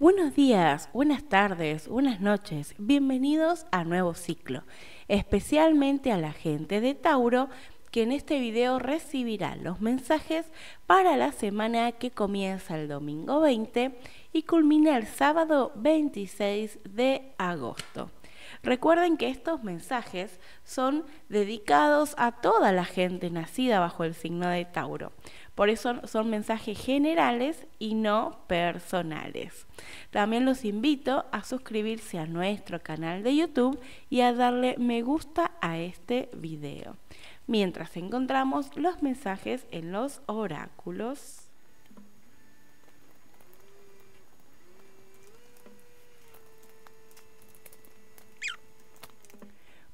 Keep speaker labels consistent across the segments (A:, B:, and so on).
A: Buenos días, buenas tardes, buenas noches, bienvenidos a Nuevo Ciclo, especialmente a la gente de Tauro que en este video recibirá los mensajes para la semana que comienza el domingo 20 y culmina el sábado 26 de agosto. Recuerden que estos mensajes son dedicados a toda la gente nacida bajo el signo de Tauro. Por eso son mensajes generales y no personales. También los invito a suscribirse a nuestro canal de YouTube y a darle me gusta a este video. Mientras encontramos los mensajes en los oráculos.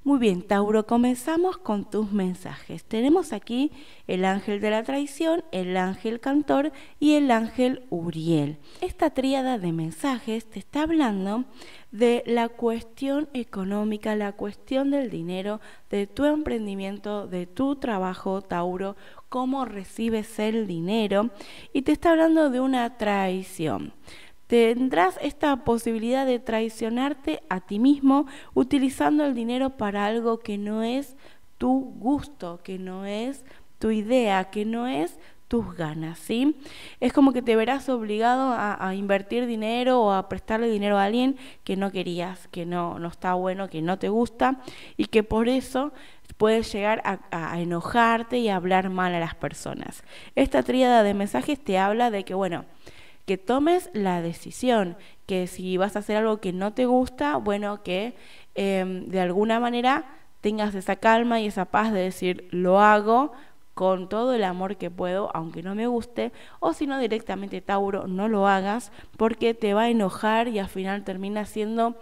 A: Muy bien, Tauro, comenzamos con tus mensajes. Tenemos aquí el ángel de la traición, el ángel cantor y el ángel Uriel. Esta tríada de mensajes te está hablando de la cuestión económica, la cuestión del dinero, de tu emprendimiento, de tu trabajo, Tauro, cómo recibes el dinero y te está hablando de una traición tendrás esta posibilidad de traicionarte a ti mismo utilizando el dinero para algo que no es tu gusto, que no es tu idea, que no es tus ganas, ¿sí? Es como que te verás obligado a, invertir dinero o a prestarle dinero a alguien que no querías, que no, no está bueno, que no te gusta y que por eso puedes llegar a, a, enojarte y hablar mal a las personas. Esta tríada de mensajes te habla de que, bueno, que tomes la decisión, que si vas a hacer algo que no te gusta, bueno, que em, de alguna manera tengas esa calma y esa paz de decir, lo hago con todo el amor que puedo, aunque no me guste, o si no directamente Tauro, no lo hagas porque te va a enojar y al final termina siendo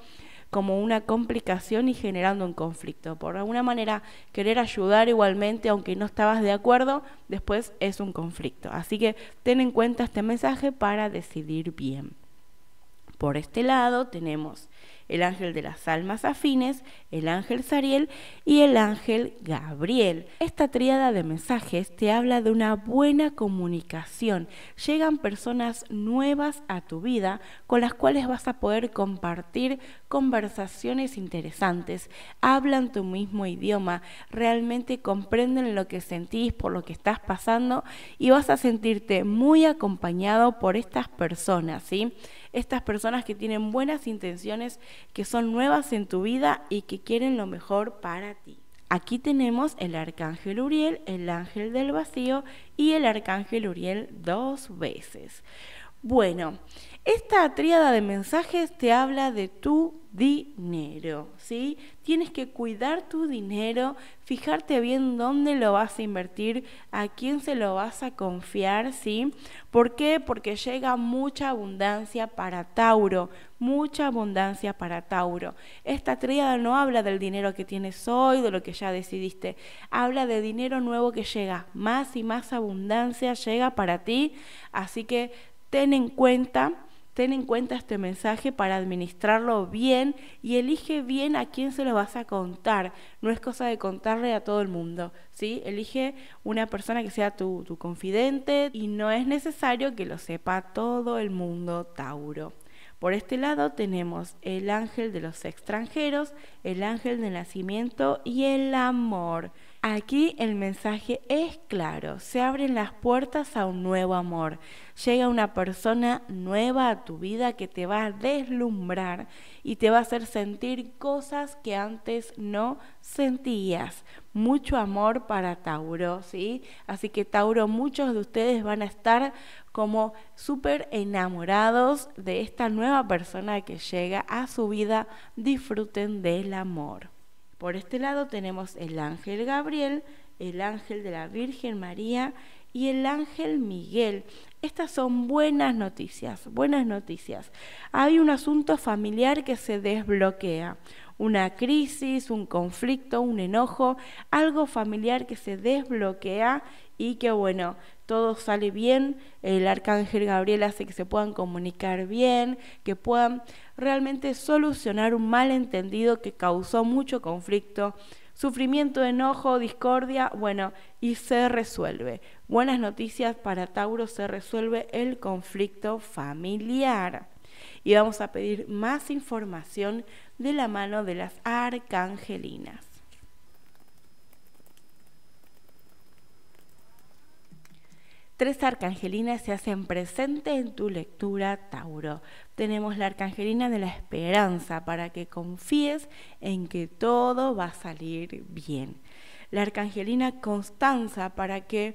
A: como una complicación y generando un conflicto. Por alguna manera, querer ayudar igualmente, aunque no estabas de acuerdo, después es un conflicto. Así que ten en cuenta este mensaje para decidir bien. Por este lado tenemos el ángel de las almas afines, el ángel Sariel y el ángel Gabriel. Esta tríada de mensajes te habla de una buena comunicación. Llegan personas nuevas a tu vida con las cuales vas a poder compartir conversaciones interesantes. Hablan tu mismo idioma, realmente comprenden lo que sentís, por lo que estás pasando y vas a sentirte muy acompañado por estas personas, ¿sí? Estas personas que tienen buenas intenciones que son nuevas en tu vida y que quieren lo mejor para ti. Aquí tenemos el arcángel Uriel, el ángel del vacío y el arcángel Uriel dos veces. Bueno, esta tríada de mensajes te habla de tu dinero, ¿sí? Tienes que cuidar tu dinero, fijarte bien dónde lo vas a invertir, a quién se lo vas a confiar, ¿sí? ¿Por qué? Porque llega mucha abundancia para Tauro, mucha abundancia para Tauro. Esta tríada no habla del dinero que tienes hoy, de lo que ya decidiste, habla de dinero nuevo que llega, más y más abundancia llega para ti, así que ten en cuenta, ten en cuenta este mensaje para administrarlo bien y elige bien a quién se lo vas a contar. No es cosa de contarle a todo el mundo, ¿sí? Elige una persona que sea tu, tu confidente y no es necesario que lo sepa todo el mundo, Tauro. Por este lado tenemos el ángel de los extranjeros, el ángel del nacimiento y el amor. Aquí el mensaje es claro, se abren las puertas a un nuevo amor. Llega una persona nueva a tu vida que te va a deslumbrar y te va a hacer sentir cosas que antes no sentías. Mucho amor para Tauro, ¿sí? Así que Tauro, muchos de ustedes van a estar como súper enamorados de esta nueva persona que llega a su vida. Disfruten del amor. Por este lado tenemos el ángel Gabriel, el ángel de la Virgen María y el ángel Miguel. Estas son buenas noticias, buenas noticias. Hay un asunto familiar que se desbloquea, una crisis, un conflicto, un enojo, algo familiar que se desbloquea y que bueno, todo sale bien, el arcángel Gabriel hace que se puedan comunicar bien, que puedan realmente solucionar un malentendido que causó mucho conflicto, sufrimiento, enojo, discordia, bueno, y se resuelve. Buenas noticias para Tauro, se resuelve el conflicto familiar. Y vamos a pedir más información de la mano de las arcangelinas. Tres arcangelinas se hacen presentes en tu lectura, Tauro. Tenemos la arcangelina de la esperanza para que confíes en que todo va a salir bien. La arcangelina Constanza para que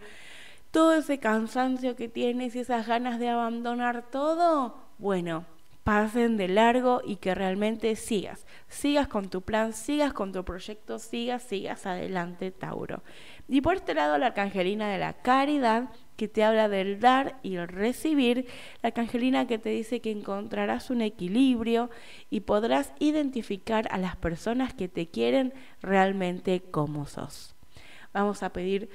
A: todo ese cansancio que tienes y esas ganas de abandonar todo, bueno, pasen de largo y que realmente sigas, sigas con tu plan, sigas con tu proyecto, sigas, sigas adelante, Tauro. Y por este lado, la Arcangelina de la Caridad que te habla del dar y el recibir, la cangelina que te dice que encontrarás un equilibrio y podrás identificar a las personas que te quieren realmente como sos. Vamos a pedir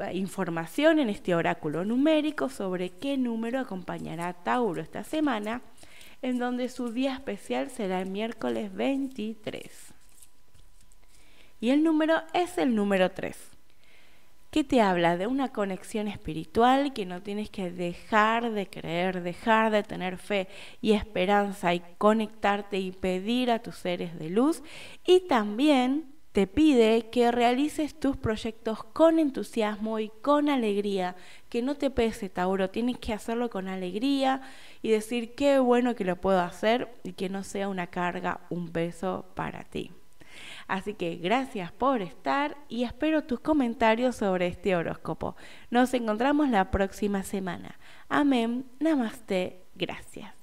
A: eh, información en este oráculo numérico sobre qué número acompañará a Tauro esta semana, en donde su día especial será el miércoles 23. Y el número es el número 3 que te habla de una conexión espiritual que no tienes que dejar de creer, dejar de tener fe y esperanza y conectarte y pedir a tus seres de luz y también te pide que realices tus proyectos con entusiasmo y con alegría, que no te pese, Tauro, tienes que hacerlo con alegría y decir qué bueno que lo puedo hacer y que no sea una carga, un peso para ti. Así que gracias por estar y espero tus comentarios sobre este horóscopo. Nos encontramos la próxima semana. Amén, namaste, gracias.